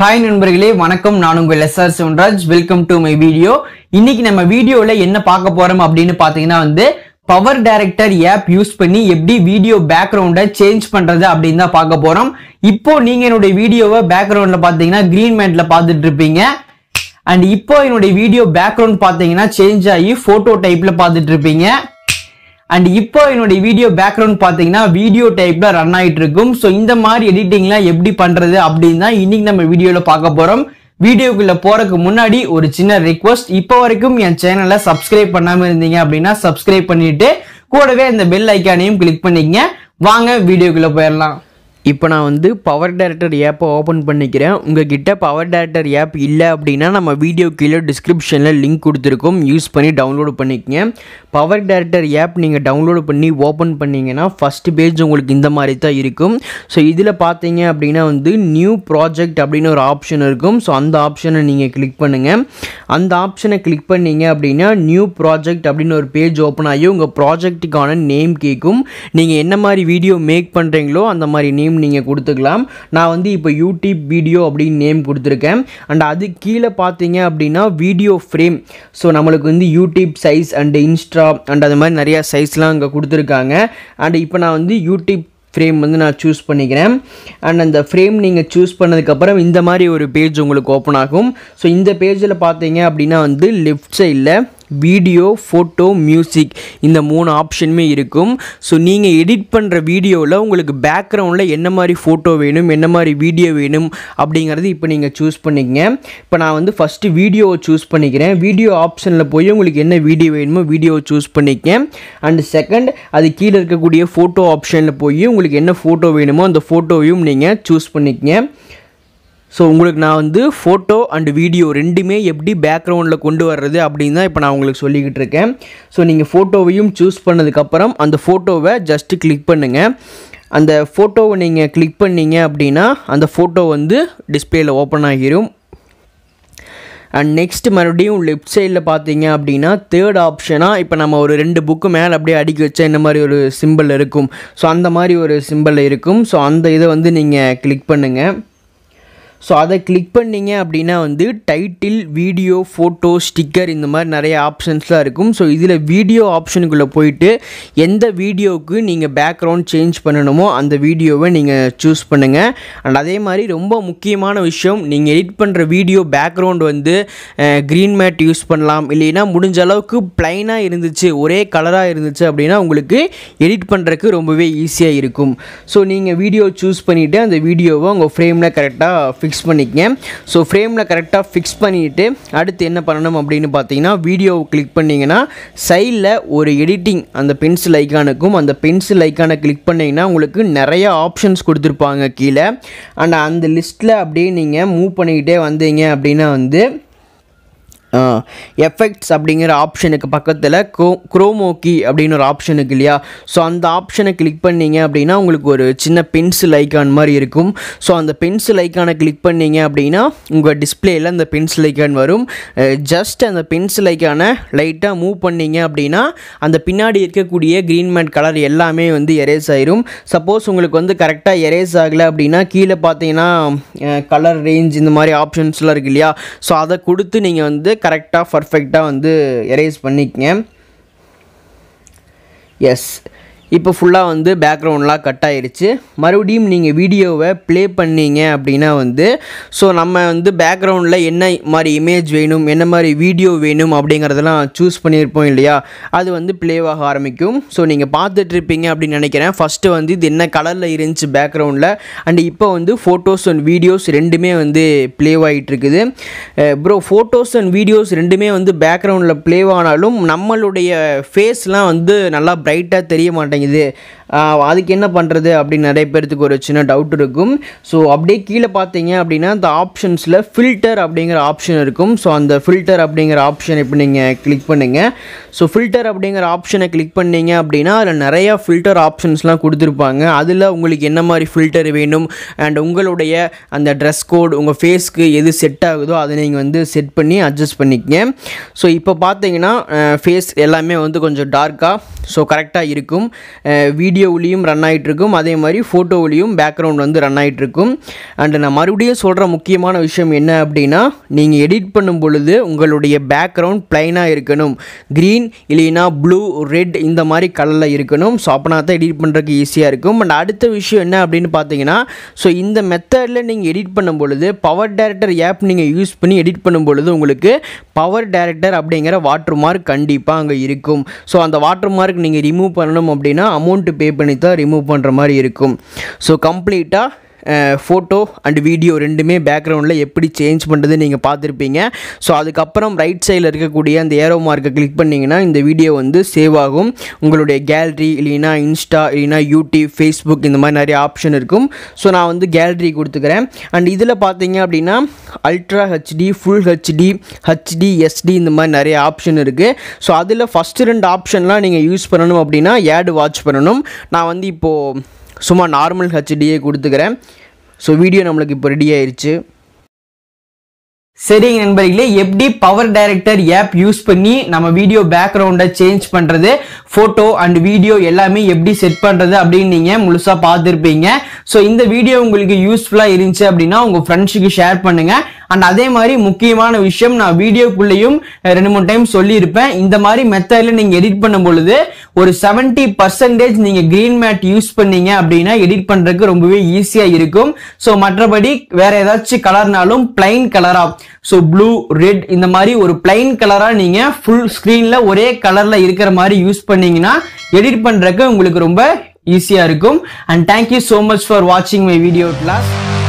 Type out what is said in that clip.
hi நண்பர்களே வணக்கம் நான் உங்கள் S R Sivanraj welcome to my video இன்னைக்கு நம்ம வீடியோவில் என்ன பார்க்க போறோம் அப்படின்னு பார்த்தீங்கன்னா வந்து பவர் டைரக்டர் ஆப் யூஸ் பண்ணி எப்படி வீடியோ பேக்ரவுண்டை சேஞ்ச் பண்றது அப்படின்னு தான் பார்க்க போறோம் இப்போ நீங்க என்னுடைய வீடியோவை பேக்ரவுண்ட்ல பாத்தீங்கன்னா கிரீன் மேட்ல பார்த்துட்டு இருப்பீங்க அண்ட் இப்போ என்னுடைய வீடியோ பேக்ரவுண்ட் பார்த்தீங்கன்னா சேஞ்ச் ஆகி ஃபோட்டோ டைப்ல பார்த்துட்டு இருப்பீங்க அண்ட் இப்போ என்னுடைய வீடியோ பேக்ரவுண்ட் பார்த்தீங்கன்னா வீடியோ டைப்பில் ரன் ஆயிட்டு இருக்கும் ஸோ இந்த மாதிரி எடிட்டிங்லாம் எப்படி பண்ணுறது அப்படின்னு தான் இன்னைக்கு நம்ம வீடியோவில் பார்க்க போகிறோம் வீடியோக்குள்ளே போறதுக்கு முன்னாடி ஒரு சின்ன ரிக்வஸ்ட் இப்போ வரைக்கும் என் சேனலை சப்ஸ்கிரைப் பண்ணாமல் இருந்தீங்க அப்படின்னா சப்ஸ்கிரைப் பண்ணிட்டு கூடவே இந்த பெல் ஐக்கானையும் கிளிக் பண்ணிக்கங்க வாங்க வீடியோக்குள்ளே போயிடலாம் இப்போ நான் வந்து பவர் டேரக்டர் ஆப்பை ஓப்பன் பண்ணிக்கிறேன் உங்கள் கிட்ட பவர் டேரக்டர் ஆப் இல்லை அப்படின்னா நம்ம வீடியோ கீழே டிஸ்கிரிப்ஷனில் லிங்க் கொடுத்துருக்கோம் யூஸ் பண்ணி டவுன்லோடு பண்ணிக்கங்க பவர் டேரக்டர் ஆப் நீங்கள் டவுன்லோடு பண்ணி ஓப்பன் பண்ணிங்கன்னா ஃபஸ்ட்டு பேஜ் உங்களுக்கு இந்த மாதிரி தான் இருக்கும் ஸோ இதில் பார்த்தீங்க அப்படின்னா வந்து நியூ ப்ராஜெக்ட் அப்படின்னு ஒரு ஆப்ஷன் இருக்கும் ஸோ அந்த ஆப்ஷனை நீங்கள் கிளிக் பண்ணுங்கள் அந்த ஆப்ஷனை கிளிக் பண்ணிங்க அப்படின்னா நியூ ப்ராஜெக்ட் அப்படின்னு ஒரு பேஜ் ஓப்பன் ஆகி உங்கள் ப்ராஜெக்ட்டுக்கான நேம் கேட்கும் நீங்கள் என்ன மாதிரி வீடியோ மேக் பண்ணுறீங்களோ அந்த மாதிரி நேம் நேம் நீங்கள் கொடுத்துக்கலாம் நான் வந்து இப்போ யூடியூப் வீடியோ அப்படின்னு நேம் கொடுத்துருக்கேன் அண்ட் அது கீழே பார்த்தீங்க அப்படின்னா வீடியோ ஃப்ரேம் ஸோ நம்மளுக்கு வந்து YouTube size and Insta and அது மாதிரி நிறையா சைஸ்லாம் அங்கே கொடுத்துருக்காங்க அண்ட் இப்போ நான் வந்து யூடியூப் ஃப்ரேம் வந்து நான் சூஸ் பண்ணிக்கிறேன் அண்ட் அந்த ஃப்ரேம் நீங்கள் சூஸ் பண்ணதுக்கப்புறம் இந்த மாதிரி ஒரு பேஜ் உங்களுக்கு ஓப்பன் ஆகும் ஸோ இந்த பேஜில் பார்த்தீங்க அப்படின்னா வந்து லெஃப்ட் சைடில் வீடியோ ஃபோட்டோ மியூசிக் இந்த மூணு ஆப்ஷனுமே இருக்கும் ஸோ நீங்கள் எடிட் பண்ணுற வீடியோவில் உங்களுக்கு பேக்ரவுண்டில் என்ன மாதிரி ஃபோட்டோ வேணும் என்ன மாதிரி வீடியோ வேணும் அப்படிங்கிறது இப்போ நீங்கள் சூஸ் பண்ணிக்கங்க இப்போ நான் வந்து ஃபஸ்ட்டு வீடியோவை சூஸ் பண்ணிக்கிறேன் வீடியோ ஆப்ஷனில் போய் உங்களுக்கு என்ன வீடியோ வேணுமோ வீடியோவை சூஸ் பண்ணிக்கேன் அண்ட் செகண்ட் அது கீழே இருக்கக்கூடிய ஃபோட்டோ ஆப்ஷனில் போய் உங்களுக்கு என்ன ஃபோட்டோ வேணுமோ அந்த ஃபோட்டோவையும் நீங்கள் சூஸ் பண்ணிக்கங்க ஸோ உங்களுக்கு நான் வந்து ஃபோட்டோ அண்டு வீடியோ ரெண்டுமே எப்படி பேக்ரவுண்டில் கொண்டு வர்றது அப்படின்னு தான் இப்போ நான் உங்களுக்கு சொல்லிக்கிட்டு இருக்கேன் ஸோ நீங்கள் ஃபோட்டோவையும் சூஸ் பண்ணதுக்கப்புறம் அந்த ஃபோட்டோவை ஜஸ்ட்டு கிளிக் பண்ணுங்கள் அந்த ஃபோட்டோவை நீங்கள் கிளிக் பண்ணீங்க அப்படின்னா அந்த ஃபோட்டோ வந்து டிஸ்பிளேயில் ஓப்பன் ஆகிரும் அண்ட் நெக்ஸ்ட் மறுபடியும் லெஃப்ட் சைடில் பார்த்தீங்க அப்படின்னா தேர்ட் ஆப்ஷனாக இப்போ நம்ம ஒரு ரெண்டு புக்கு மேலே அப்படியே அடுக்கி வச்சா இந்த மாதிரி ஒரு சிம்பிள் இருக்கும் ஸோ அந்த மாதிரி ஒரு சிம்பிள் இருக்கும் ஸோ அந்த இதை வந்து நீங்கள் கிளிக் பண்ணுங்கள் ஸோ அதை கிளிக் பண்ணிங்க அப்படின்னா வந்து டைட்டில் வீடியோ ஃபோட்டோ ஸ்டிக்கர் இந்த மாதிரி நிறைய ஆப்ஷன்ஸ்லாம் இருக்கும் ஸோ இதில் வீடியோ ஆப்ஷனுக்குள்ளே போயிட்டு எந்த வீடியோவுக்கு நீங்கள் பேக்ரவுண்ட் சேஞ்ச் பண்ணணுமோ அந்த வீடியோவை நீங்கள் சூஸ் பண்ணுங்கள் அண்ட் அதே மாதிரி ரொம்ப முக்கியமான விஷயம் நீங்கள் எடிட் பண்ணுற வீடியோ பேக்ரவுண்ட் வந்து க்ரீன் மேட் யூஸ் பண்ணலாம் இல்லைன்னா முடிஞ்ச அளவுக்கு ப்ளைனாக இருந்துச்சு ஒரே கலராக இருந்துச்சு அப்படின்னா உங்களுக்கு எடிட் பண்ணுறதுக்கு ரொம்பவே ஈஸியாக இருக்கும் ஸோ நீங்கள் வீடியோ சூஸ் பண்ணிவிட்டு அந்த வீடியோவை உங்கள் ஃப்ரேமில் கரெக்டாக ஃபிக்ஸ் ஃபிக்ஸ் பண்ணிக்கங்க ஸோ ஃப்ரேமில் கரெக்டாக ஃபிக்ஸ் பண்ணிவிட்டு அடுத்து என்ன பண்ணணும் அப்படின்னு பார்த்தீங்கன்னா வீடியோவை கிளிக் பண்ணிங்கன்னா சைடில் ஒரு எடிட்டிங் அந்த பென்சில் ஐக்கானுக்கும் அந்த பென்சில் ஐக்கானை கிளிக் பண்ணிங்கன்னா உங்களுக்கு நிறைய ஆப்ஷன்ஸ் கொடுத்துருப்பாங்க கீழே அண்ட் அந்த லிஸ்ட்டில் அப்படியே நீங்கள் மூவ் பண்ணிக்கிட்டே வந்தீங்க அப்படின்னா வந்து எஃபெக்ட்ஸ் அப்படிங்கிற ஆப்ஷனுக்கு பக்கத்தில் க்ரோ குரோமோக்கி அப்படின்னு ஒரு ஆப்ஷன் இருக்கு இல்லையா ஸோ அந்த ஆப்ஷனை கிளிக் பண்ணிங்க அப்படின்னா உங்களுக்கு ஒரு சின்ன பென்சில் ஐக்கான் மாதிரி இருக்கும் ஸோ அந்த பென்சில் ஐக்கானை கிளிக் பண்ணிங்க அப்படின்னா உங்கள் டிஸ்பிளேயில் அந்த பென்சில் ஐக்கான் வரும் ஜஸ்ட் அந்த பென்சில் ஐக்கானை லைட்டாக மூவ் பண்ணிங்க அப்படின்னா அந்த பின்னாடி இருக்கக்கூடிய க்ரீன் மேட் கலர் எல்லாமே வந்து எரேஸ் ஆயிரும் சப்போஸ் உங்களுக்கு வந்து கரெக்டாக எரேஸ் ஆகலை அப்படின்னா கீழே பார்த்தீங்கன்னா கலர் ரேஞ்ச் இந்த மாதிரி ஆப்ஷன்ஸ்லாம் இருக்கு இல்லையா ஸோ அதை கொடுத்து நீங்கள் வந்து கரெக்டாக பர்ஃபெக்டாக வந்து எரேஸ் பண்ணிக்கங்க எஸ் இப்போ ஃபுல்லாக வந்து பேக்ரவுண்ட்லாம் கட் ஆயிடுச்சு மறுபடியும் நீங்கள் வீடியோவை ப்ளே பண்ணீங்க அப்படின்னா வந்து ஸோ நம்ம வந்து பேக்ரவுண்டில் என்ன மாதிரி இமேஜ் வேணும் என்ன மாதிரி வீடியோ வேணும் அப்படிங்கிறதெல்லாம் சூஸ் பண்ணியிருப்போம் இல்லையா அது வந்து ப்ளேவாக ஆரம்பிக்கும் ஸோ நீங்கள் பார்த்துட்ருப்பீங்க அப்படின்னு நினைக்கிறேன் ஃபஸ்ட்டு வந்து இது என்ன கலரில் இருந்துச்சு பேக்ரவுண்டில் அண்ட் இப்போ வந்து ஃபோட்டோஸ் அண்ட் வீடியோஸ் ரெண்டுமே வந்து ப்ளேவாகிட்டு இருக்குது ப்ரோ ஃபோட்டோஸ் அண்ட் வீடியோஸ் ரெண்டுமே வந்து பேக்ரவுண்டில் ப்ளேவானாலும் நம்மளுடைய ஃபேஸ்லாம் வந்து நல்லா ப்ரைட்டாக தெரிய மாட்டேங்குது 你得。அதுக்கு என்ன பண்ணுறது அப்படின்னு நிறைய பேர்த்துக்கு ஒரு சின்ன டவுட் இருக்கும் ஸோ அப்படியே கீழே பார்த்தீங்க அப்படின்னா அந்த ஆப்ஷன்ஸில் ஃபில்டர் அப்படிங்கிற ஆப்ஷன் இருக்கும் ஸோ அந்த ஃபில்டர் அப்படிங்கிற ஆப்ஷன் இப்போ நீங்கள் கிளிக் பண்ணுங்கள் ஸோ ஃபில்டர் அப்படிங்கிற ஆப்ஷனை கிளிக் பண்ணீங்க அப்படின்னா அதில் நிறையா ஃபில்டர் ஆப்ஷன்ஸ்லாம் கொடுத்துருப்பாங்க அதில் உங்களுக்கு என்ன மாதிரி ஃபில்டர் வேணும் அண்ட் உங்களுடைய அந்த ட்ரெஸ் கோட் உங்கள் ஃபேஸ்க்கு எது செட் ஆகுதோ அதை நீங்கள் வந்து செட் பண்ணி அட்ஜஸ்ட் பண்ணிக்கங்க ஸோ இப்போ பார்த்தீங்கன்னா ஃபேஸ் எல்லாமே வந்து கொஞ்சம் டார்க்காக ஸோ கரெக்டாக இருக்கும் வீடியோ வீடியோ ஒளியும் ரன் ஆகிட்டுருக்கும் அதே மாதிரி ஃபோட்டோ ஒளியும் பேக்ரவுண்ட் வந்து ரன் ஆகிட்டுருக்கும் அண்டு நான் மறுபடியும் சொல்கிற முக்கியமான விஷயம் என்ன அப்படின்னா நீங்கள் எடிட் பண்ணும் பொழுது உங்களுடைய பேக்ரவுண்ட் பிளைனாக இருக்கணும் க்ரீன் இல்லைனா ப்ளூ ரெட் இந்த மாதிரி கலரில் இருக்கணும் ஸோ அப்போனா தான் எடிட் பண்ணுறதுக்கு ஈஸியாக இருக்கும் அண்ட் அடுத்த விஷயம் என்ன அப்படின்னு பார்த்தீங்கன்னா ஸோ இந்த மெத்தடில் நீங்கள் எடிட் பண்ணும் பொழுது பவர் டேரக்டர் ஆப் நீங்கள் யூஸ் பண்ணி எடிட் பண்ணும் பொழுது உங்களுக்கு பவர் டேரக்டர் அப்படிங்கிற வாட்டர் மார்க் கண்டிப்பாக அங்கே இருக்கும் ஸோ அந்த வாட்டர் மார்க் நீங்கள் ரிமூவ் பண்ணணும் அப்படின்னா அமௌண்ட்டு பே பே பண்ணி தான் ரிமூவ் பண்ணுற மாதிரி இருக்கும் ஸோ கம்ப்ளீட்டாக ஃபோட்டோ அண்ட் வீடியோ ரெண்டுமே பேக்ரவுண்டில் எப்படி சேஞ்ச் பண்ணுறது நீங்கள் பார்த்துருப்பீங்க ஸோ அதுக்கப்புறம் ரைட் சைடில் இருக்கக்கூடிய அந்த ஏரோ மார்க்கை கிளிக் பண்ணிங்கன்னா இந்த வீடியோ வந்து சேவ் ஆகும் உங்களுடைய கேலரி இல்லைனா இன்ஸ்டா இல்லைனா யூடியூப் ஃபேஸ்புக் இந்த மாதிரி நிறைய ஆப்ஷன் இருக்கும் ஸோ நான் வந்து கேலரி கொடுத்துக்கிறேன் அண்ட் இதில் பார்த்தீங்க அப்படின்னா ultra HD full HD HD SD இந்த மாதிரி நிறைய ஆப்ஷன் இருக்குது ஸோ அதில் ஃபஸ்ட்டு ரெண்டு ஆப்ஷன்லாம் நீங்கள் யூஸ் பண்ணணும் அப்படின்னா ஏடு வாட்ச் பண்ணணும் நான் வந்து இப்போது சும்மா நார்மல் ஹெச்டியே கொடுத்துக்கிறேன் ஸோ வீடியோ நம்மளுக்கு இப்போ ரெடி ஆயிடுச்சு சரிங்க நண்பர்களே எப்படி பவர் டைரக்டர் ஆப் யூஸ் பண்ணி நம்ம வீடியோ பேக்ரவுண்டை சேஞ்ச் பண்ணுறது ஃபோட்டோ அண்ட் வீடியோ எல்லாமே எப்படி செட் பண்ணுறது அப்படின்னு நீங்கள் முழுசாக பார்த்துருப்பீங்க ஸோ இந்த வீடியோ உங்களுக்கு யூஸ்ஃபுல்லாக இருந்துச்சு அப்படின்னா உங்கள் ஃப்ரெண்ட்ஸுக்கு ஷேர் பண்ணுங்கள் அண்ட் அதே மாதிரி முக்கியமான விஷயம் நான் வீடியோக்குள்ளேயும் ரெண்டு மூணு டைம் சொல்லியிருப்பேன் இந்த மாதிரி மெத்தடில் நீங்கள் எடிட் பண்ணும் பொழுது ஒரு செவன்ட்டி பர்சன்டேஜ் நீங்கள் க்ரீன் மேட் யூஸ் பண்ணீங்க அப்படின்னா எடிட் பண்ணுறதுக்கு ரொம்பவே ஈஸியாக இருக்கும் ஸோ மற்றபடி வேற ஏதாச்சும் கலர்னாலும் பிளைன் கலராக ஸோ ப்ளூ ரெட் இந்த மாதிரி ஒரு பிளைன் கலராக நீங்கள் ஃபுல் ஸ்க்ரீனில் ஒரே கலரில் இருக்கிற மாதிரி யூஸ் பண்ணீங்கன்னா எடிட் பண்ணுறதுக்கு உங்களுக்கு ரொம்ப ஈஸியாக இருக்கும் and thank you so much for வாட்சிங் மை வீடியோ கிளாஸ்